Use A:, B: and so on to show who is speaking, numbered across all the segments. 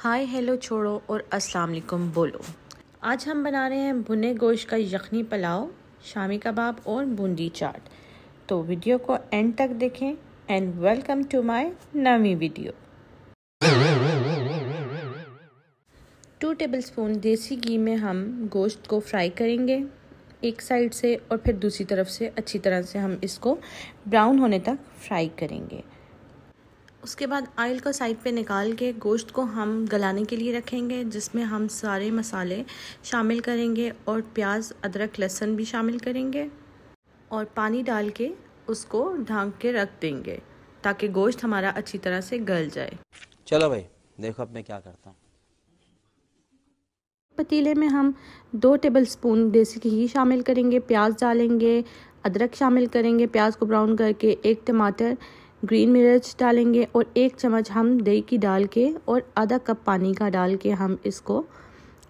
A: hi hello छोड़ो और अस्सलाम वालेकुम बोलो आज हम बना रहे हैं भुने गोश्त का यखनी पुलाव शामी कबाब और बूंदी चाट तो वीडियो को एंड तक देखें एंड वेलकम टू माय नवी वीडियो टू टेबलस्पून देसी घी में हम गोश्त को फ्राई करेंगे एक साइड से और फिर दूसरी तरफ से अच्छी तरह से हम इसको ब्राउन होने तक फ्राई करेंगे उसके बाद आयल को साइड पे निकाल के गोश्त को हम गलाने के लिए रखेंगे जिसमें हम सारे मसाले शामिल करेंगे और प्याज अदरक लहसुन भी शामिल करेंगे और पानी डाल के उसको ढांक के रख देंगे ताकि गोश्त हमारा अच्छी तरह से गल जाए चलो भाई देखो अब मैं क्या करता हूँ पतीले में हम दो टेबल स्पून देसी घी शामिल करेंगे प्याज डालेंगे अदरक शामिल करेंगे प्याज को ब्राउन करके एक टमाटर ग्रीन मिर्च डालेंगे और एक चम्मच हम दही की डाल के और आधा कप पानी का डाल के हम इसको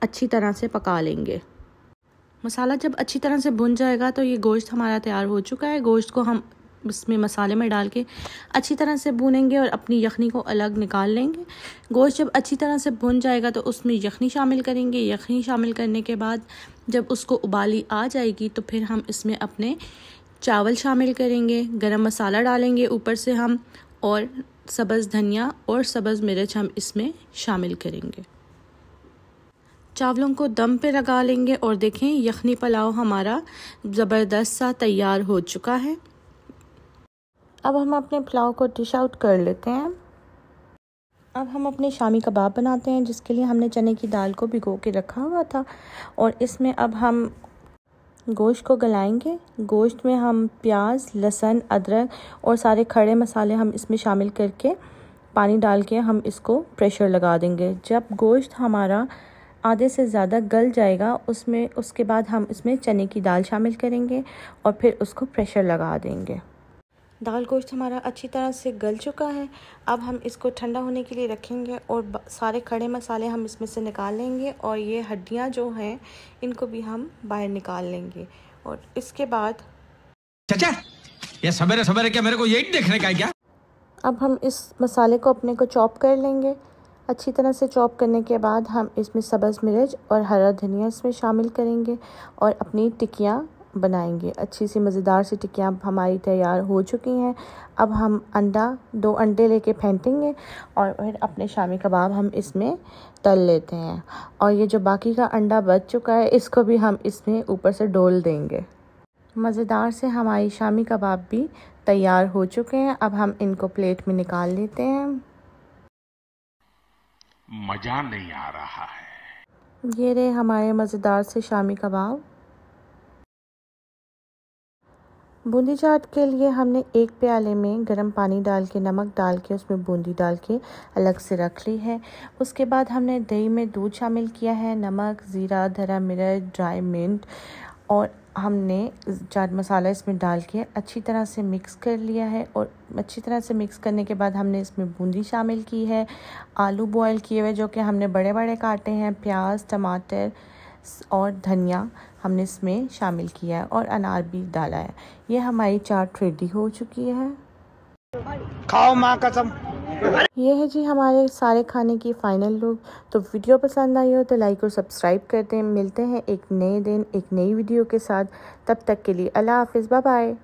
A: अच्छी तरह से पका लेंगे मसाला जब अच्छी तरह से भुन जाएगा तो ये गोश्त हमारा तैयार हो चुका है गोश्त को हम इसमें मसाले में डाल के अच्छी तरह से भूनेंगे और अपनी यखनी को अलग निकाल लेंगे गोश्त जब अच्छी तरह से भुन जाएगा तो उसमें यखनी शामिल करेंगे यखनी शामिल करने के बाद जब उसको उबाली आ जाएगी तो फिर हम इसमें अपने चावल शामिल करेंगे गरम मसाला डालेंगे ऊपर से हम और सब्ज़ धनिया और सब्ज़ मिर्च हम इसमें शामिल करेंगे चावलों को दम पे लगा लेंगे और देखें यखनी पुलाव हमारा ज़बरदस्त सा तैयार हो चुका है अब हम अपने पुलाव को डिश आउट कर लेते हैं अब हम अपने शामी कबाब बनाते हैं जिसके लिए हमने चने की दाल को भिगो के रखा हुआ था और इसमें अब हम गोश्त को गलाएंगे गोश्त में हम प्याज लहसुन अदरक और सारे खड़े मसाले हम इसमें शामिल करके पानी डाल के हम इसको प्रेशर लगा देंगे जब गोश्त हमारा आधे से ज़्यादा गल जाएगा उसमें उसके बाद हम इसमें चने की दाल शामिल करेंगे और फिर उसको प्रेशर लगा देंगे दाल गोश्त हमारा अच्छी तरह से गल चुका है अब हम इसको ठंडा होने के लिए रखेंगे और सारे खड़े मसाले हम इसमें से निकाल लेंगे और ये हड्डियाँ जो हैं इनको भी हम बाहर निकाल लेंगे और इसके बाद चाचा ये सबेरे सबेरे क्या मेरे को यही देखने का है क्या अब हम इस मसाले को अपने को चॉप कर लेंगे अच्छी तरह से चॉप करने के बाद हम इसमें सब्ज़ मिर्च और हरा धनिया इसमें शामिल करेंगे और अपनी टिकियाँ बनाएंगे अच्छी सी मज़ेदार सी टिक्कियाँ हमारी तैयार हो चुकी हैं अब हम अंडा दो अंडे लेके फेंटेंगे और फिर अपने शामी कबाब हम इसमें तल लेते हैं और ये जो बाकी का अंडा बच चुका है इसको भी हम इसमें ऊपर से डोल देंगे मज़ेदार से हमारी शामी कबाब भी तैयार हो चुके हैं अब हम इनको प्लेट में निकाल लेते हैं मज़ा नहीं आ रहा है ये रहे हमारे मज़ेदार से शामी कबाब बूंदी चाट के लिए हमने एक प्याले में गर्म पानी डाल के नमक डाल के उसमें बूंदी डाल के अलग से रख ली है उसके बाद हमने दही में दूध शामिल किया है नमक ज़ीरा धरा मिर्च ड्राई मिंट और हमने चाट मसाला इसमें डाल के अच्छी तरह से मिक्स कर लिया है और अच्छी तरह से मिक्स करने के बाद हमने इसमें बूंदी शामिल की है आलू बॉयल किए हुए जो कि हमने बड़े बड़े काटे हैं प्याज टमाटर और धनिया हमने इसमें शामिल किया है और अनार भी डाला है ये हमारी चाट रेडी हो चुकी है खाओ माँ कसम ये है जी हमारे सारे खाने की फ़ाइनल लुक तो वीडियो पसंद आई हो तो लाइक और सब्सक्राइब करते हैं मिलते हैं एक नए दिन एक नई वीडियो के साथ तब तक के लिए अल्लाह हाफिज़ बाय